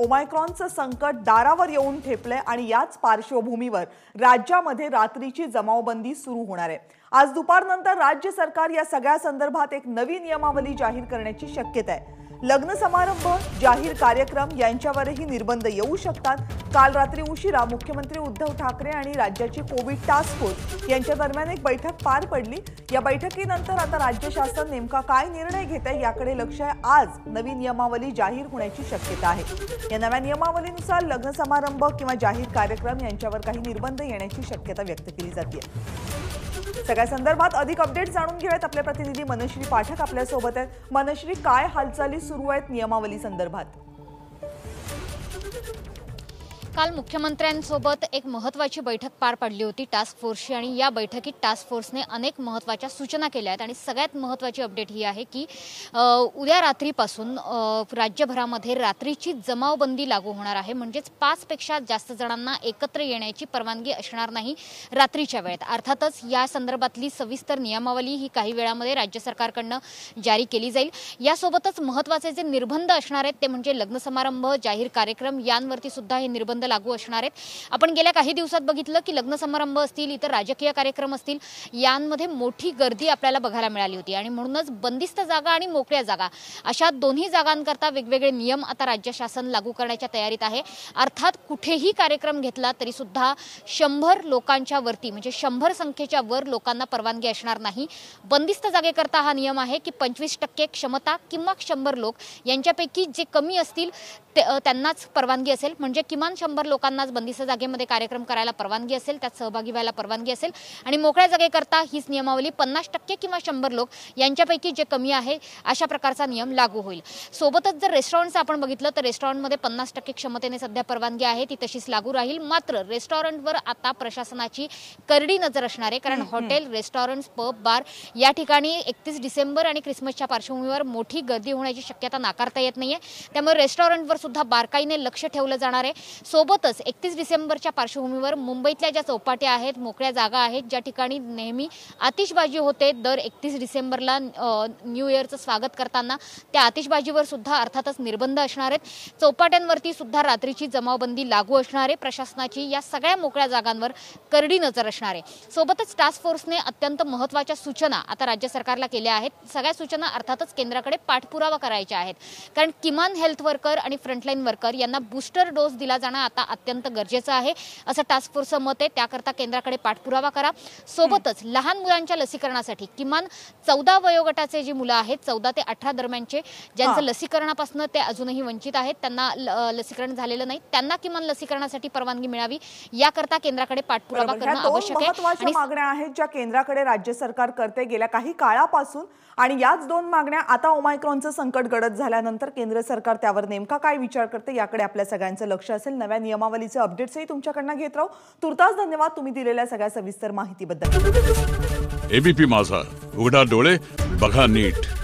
ओमायक्रॉनचं संकट दारावर येऊन ठेपलंय आणि याच पार्श्वभूमीवर राज्यामध्ये रात्रीची जमावबंदी सुरू होणार आहे आज दुपारनंतर राज्य सरकार या सगळ्या संदर्भात एक नवी नियमावली जाहीर करण्याची शक्यता आहे लग्न समारंभ जाहीर कार्यक्रम यांच्यावरही निर्बंध येऊ शकतात काल रात्री उशिरा मुख्यमंत्री उद्धव ठाकरे आणि राज्याची कोविड टास्क फोर्स यांच्या दरम्यान एक बैठक पार पडली या बैठकीनंतर आता राज्य शासन नेमका काय निर्णय घेत आहे याकडे लक्ष आहे आज नवी नियमावली जाहीर होण्याची शक्यता आहे या नव्या नियमावलीनुसार लग्न समारंभ किंवा जाहीर कार्यक्रम यांच्यावर काही निर्बंध येण्याची शक्यता व्यक्त केली जाते सगळ्या संदर्भात अधिक अपडेट जाणून घेऊयात आपल्या प्रतिनिधी मनश्री पाठक आपल्यासोबत आहेत मनश्री काय हालचाली सुरू आहेत नियमावली संदर्भात काल मुख्यमंत्र्यांसोबत एक महत्त्वाची बैठक पार पडली होती टास्क फोर्सची आणि या बैठकीत टास्क फोर्सने अनेक महत्त्वाच्या सूचना केल्या आहेत आणि सगळ्यात महत्त्वाची अपडेट ही आहे की उद्या रात्रीपासून राज्यभरामध्ये रात्रीची जमावबंदी लागू होणार आहे म्हणजेच पाचपेक्षा जास्त जणांना एकत्र येण्याची परवानगी असणार नाही रात्रीच्या वेळेत अर्थातच या संदर्भातली सविस्तर नियमावली ही काही वेळामध्ये राज्य सरकारकडनं जारी केली जाईल यासोबतच महत्त्वाचे जे निर्बंध असणार आहेत ते म्हणजे लग्न समारंभ जाहीर कार्यक्रम यांवरती सुद्धा हे निर्बंध लागू असणार आहेत आपण गेल्या काही दिवसात बघितलं की लग्न समारंभ असतील इतर राजकीय कार्यक्रम असतील यांमध्ये मोठी गर्दी आपल्याला बघायला मिळाली होती आणि म्हणूनच बंदिस्त जागा आणि मोकळ्या जागा अशा दोन्ही जागांकरता वेगवेगळे नियम आता राज्य शासन लागू करण्याच्या तयारीत आहे अर्थात कुठेही कार्यक्रम घेतला तरी सुद्धा शंभर लोकांच्या वरती म्हणजे शंभर संख्येच्या वर लोकांना परवानगी असणार नाही बंदिस्त जागेकरता हा नियम आहे की पंचवीस टक्के क्षमता किंवा शंभर लोक यांच्यापैकी जे कमी असतील त्यांनाच परवानगी असेल म्हणजे किमान शंभर लोकांनाच बंदिस्त जागेमध्ये कार्यक्रम करायला परवानगी असेल त्यात सहभागी व्हायला परवानगी असेल आणि मोकळ्या जागेकरता हीच नियमावली पन्नास टक्के किंवा शंभर लोक यांच्यापैकी जे कमी आहे अशा प्रकारचा नियम लागू होईल सोबतच जर रेस्टॉरंटचं आपण बघितलं तर रेस्टॉरंटमध्ये पन्नास टक्के क्षमतेने सध्या परवानगी आहे ती तशीच लागू राहील मात्र रेस्टॉरंटवर आता प्रशासनाची करडी नजर असणार आहे कारण हॉटेल रेस्टॉरंट पब बार या ठिकाणी एकतीस डिसेंबर आणि क्रिसमसच्या पार्श्वभूमीवर मोठी गर्दी होण्याची शक्यता नाकारता येत नाहीये त्यामुळे रेस्टॉरंटवर सुद्धा बारकाईने लक्ष ठेवलं जाणार आहे सोबतच एकतीस डिसेंबरच्या पार्श्वभूमीवर मुंबईतल्या ज्या चौपाट्या आहेत मोकळ्या जागा आहेत ज्या ठिकाणी नेहमी आतिषबाजी होते दर एकतीस डिसेंबरला न्यू इयरचं स्वागत करताना त्या आतिषबाजीवर सुद्धा अर्थातच निर्बंध असणार आहेत चौपाट्यांवरती सुद्धा रात्रीची जमावबंदी लागू असणार आहे प्रशासनाची या सगळ्या मोकळ्या जागांवर करडी नजर असणार आहे सोबतच टास्क फोर्सने अत्यंत महत्त्वाच्या सूचना आता राज्य सरकारला केल्या आहेत सगळ्या सूचना अर्थातच केंद्राकडे पाठपुरावा करायच्या आहेत कारण किमान हेल्थ वर्कर आणि फ्रंटलाईन वर्कर यांना बूस्टर डोस दिला जाणार आता अत्यंत गरजेचं आहे असं टास्क फोर्सचं मत आहे त्याकरता केंद्राकडे पाठपुरावा करा सोबतच लहान मुलांच्या लसीकरणासाठी किमान चौदा वयोगटाचे जी मुलं आहेत चौदा ते अठरा दरम्यानचे ज्यांचं लसीकरणापासून ते अजूनही वंचित आहेत त्यांना लसीकरण झालेलं नाही त्यांना किमान लसीकरणासाठी परवानगी मिळावी याकरता केंद्राकडे पाठपुरावा करणं आवश्यक आहे आणि मागण्या आहेत ज्या केंद्राकडे राज्य सरकार करते गेल्या काही काळापासून आणि याच दोन मागण्या आता ओमायक्रॉनचं संकट गडद झाल्यानंतर केंद्र सरकार त्यावर नेमका काय विचार करते याकडे आपल्या सगळ्यांचं लक्ष असेल नव्या सगळ्या नियमावलीचे अपडेट्सही तुमच्याकडनं घेत राहू तुर्तास धन्यवाद तुम्ही दिलेल्या सगळ्या सविस्तर माहितीबद्दल एबीपी माझा उघडा डोळे बघा नीट